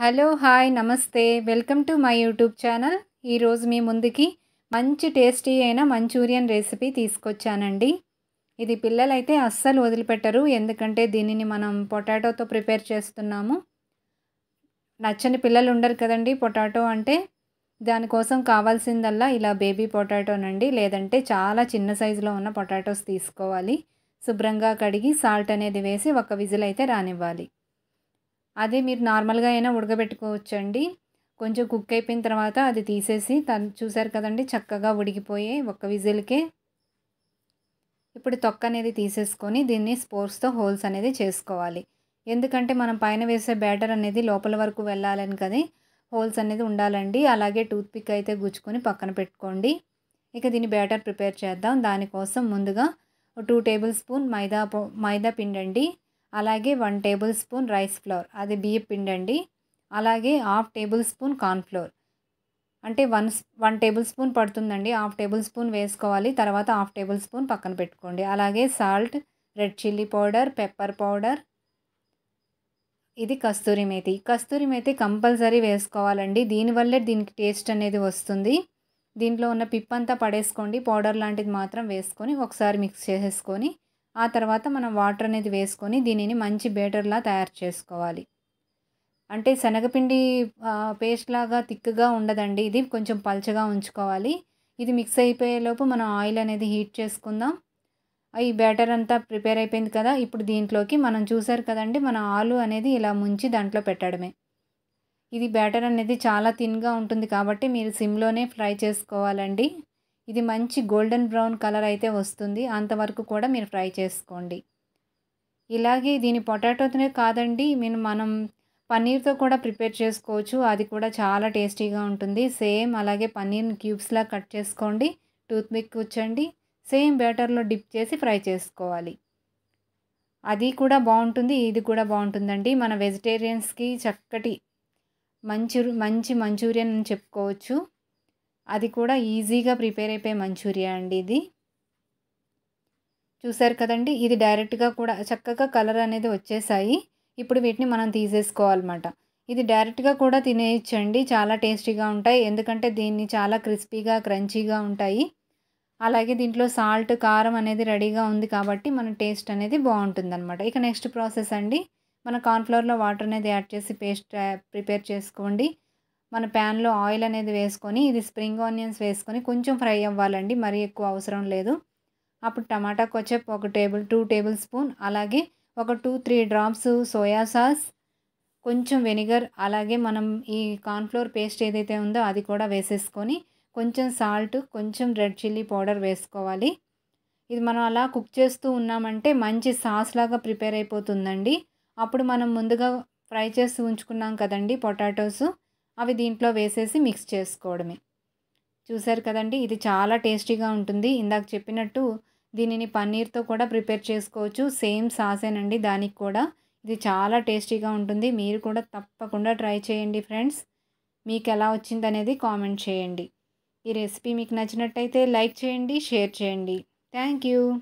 hello hi నమస్తే welcome to my YouTube channel ఈరోజు మీ ముందుకి మంచి టేస్టీ అయిన మంచూరియన్ రెసిపీ తీసుకొచ్చానండి ఇది పిల్లలైతే అస్సలు వదిలిపెట్టరు ఎందుకంటే దీనిని మనం పొటాటోతో ప్రిపేర్ చేస్తున్నాము నచ్చని పిల్లలు ఉండరు కదండి పొటాటో అంటే దానికోసం కావాల్సిందల్లా ఇలా బేబీ పొటాటోనండి లేదంటే చాలా చిన్న సైజులో ఉన్న పొటాటోస్ తీసుకోవాలి శుభ్రంగా కడిగి సాల్ట్ అనేది వేసి ఒక విజిల్ అయితే రానివ్వాలి అదే మీరు నార్మల్గా అయినా ఉడకబెట్టుకోవచ్చు అండి కొంచెం కుక్ అయిపోయిన తర్వాత అది తీసేసి తను చూసారు కదండి చక్కగా ఉడికిపోయే ఒక్క విజిల్కే ఇప్పుడు తొక్క అనేది తీసేసుకొని దీన్ని స్పోర్ట్స్తో హోల్స్ అనేది చేసుకోవాలి ఎందుకంటే మనం పైన వేసే బ్యాటర్ అనేది లోపల వరకు వెళ్ళాలని కదా హోల్స్ అనేది ఉండాలండి అలాగే టూత్పిక్ అయితే గుచ్చుకొని పక్కన పెట్టుకోండి ఇక దీని బ్యాటర్ ప్రిపేర్ చేద్దాం దానికోసం ముందుగా టూ టేబుల్ స్పూన్ మైదా మైదా పిండి అండి అలాగే one tablespoon rice flour అది బియ్య పిండండి అలాగే హాఫ్ టేబుల్ స్పూన్ కార్న్ఫ్లోర్ అంటే వన్ వన్ టేబుల్ స్పూన్ పడుతుందండి హాఫ్ టేబుల్ స్పూన్ వేసుకోవాలి తర్వాత హాఫ్ టేబుల్ స్పూన్ పక్కన పెట్టుకోండి అలాగే salt red chilli powder pepper powder ఇది కస్తూరి మేతి కస్తూరి మేతి కంపల్సరీ వేసుకోవాలండి దీనివల్లే దీనికి టేస్ట్ అనేది వస్తుంది దీంట్లో ఉన్న పిప్ అంతా పడేసుకోండి పౌడర్ లాంటిది మాత్రం వేసుకొని ఒకసారి మిక్స్ చేసేసుకొని ఆ తర్వాత మనం వాటర్ అనేది వేసుకొని దీనిని మంచి బేటర్లా తయారు చేసుకోవాలి అంటే శనగపిండి పేస్ట్ లాగా తిక్కుగా ఉండదండి ఇది కొంచెం పల్చగా ఉంచుకోవాలి ఇది మిక్స్ అయిపోయేలోపు మనం ఆయిల్ అనేది హీట్ చేసుకుందాం ఈ బ్యాటర్ అంతా ప్రిపేర్ అయిపోయింది కదా ఇప్పుడు దీంట్లోకి మనం చూసారు కదండి మన ఆలు అనేది ఇలా ముంచి దాంట్లో పెట్టడమే ఇది బ్యాటర్ అనేది చాలా థిన్గా ఉంటుంది కాబట్టి మీరు సిమ్లోనే ఫ్రై చేసుకోవాలండి ఇది మంచి గోల్డెన్ బ్రౌన్ కలర్ అయితే వస్తుంది అంతవరకు కూడా మీరు ఫ్రై చేసుకోండి ఇలాగే దీని పొటాటోతోనే కాదండి మీరు మనం పన్నీర్తో కూడా ప్రిపేర్ చేసుకోవచ్చు అది కూడా చాలా టేస్టీగా ఉంటుంది సేమ్ అలాగే పన్నీర్ని క్యూబ్స్లా కట్ చేసుకోండి పిక్ కూర్చోండి సేమ్ బ్యాటర్లో డిప్ చేసి ఫ్రై చేసుకోవాలి అది కూడా బాగుంటుంది ఇది కూడా బాగుంటుందండి మన వెజిటేరియన్స్కి చక్కటి మంచు మంచి మంచూరియన్ అని చెప్పుకోవచ్చు అది కూడా ఈజీగా ప్రిపేర్ అయిపోయే మంచూరియా అండి ఇది చూసారు కదండి ఇది డైరెక్ట్గా కూడా చక్కగా కలర్ అనేది వచ్చేసాయి ఇప్పుడు వీటిని మనం తీసేసుకోవాలన్నమాట ఇది డైరెక్ట్గా కూడా తినేయచ్చండి చాలా టేస్టీగా ఉంటాయి ఎందుకంటే దీన్ని చాలా క్రిస్పీగా క్రంచీగా ఉంటాయి అలాగే దీంట్లో సాల్ట్ కారం అనేది రెడీగా ఉంది కాబట్టి మన టేస్ట్ అనేది అనమాట ఇక నెక్స్ట్ ప్రాసెస్ అండి మన కార్న్ఫ్లవర్లో వాటర్ అనేది యాడ్ చేసి పేస్ట్ ప్రిపేర్ eh, చేసుకోండి మన ప్యాన్లో ఆయిల్ అనేది వేసుకొని ఇది స్ప్రింగ్ ఆనియన్స్ వేసుకొని కొంచెం ఫ్రై అవ్వాలండి మరీ ఎక్కువ అవసరం లేదు అప్పుడు టమాటా కొచెప్ ఒక టేబుల్ టూ టేబుల్ స్పూన్ అలాగే ఒక two three drops soya sauce కొంచెం వెనిగర్ అలాగే మనం ఈ కార్న్ఫ్లోర్ పేస్ట్ ఏదైతే ఉందో అది కూడా వేసేసుకొని కొంచెం సాల్ట్ కొంచెం రెడ్ చిల్లీ పౌడర్ వేసుకోవాలి ఇది మనం అలా కుక్ చేస్తూ ఉన్నామంటే మంచి సాస్ లాగా ప్రిపేర్ అయిపోతుందండి అప్పుడు మనం ముందుగా ఫ్రై చేసి ఉంచుకున్నాం కదండి పొటాటోస్ అవి దీంట్లో వేసేసి మిక్స్ చేసుకోవడమే చూసారు కదండి ఇది చాలా టేస్టీగా ఉంటుంది ఇందాక చెప్పినట్టు దీనిని పన్నీర్తో కూడా ప్రిపేర్ చేసుకోవచ్చు సేమ్ సాసేనండి దానికి కూడా ఇది చాలా టేస్టీగా ఉంటుంది మీరు కూడా తప్పకుండా ట్రై చేయండి ఫ్రెండ్స్ మీకు ఎలా వచ్చింది అనేది కామెంట్ చేయండి ఈ రెసిపీ మీకు నచ్చినట్టయితే లైక్ చేయండి షేర్ చేయండి థ్యాంక్ యూ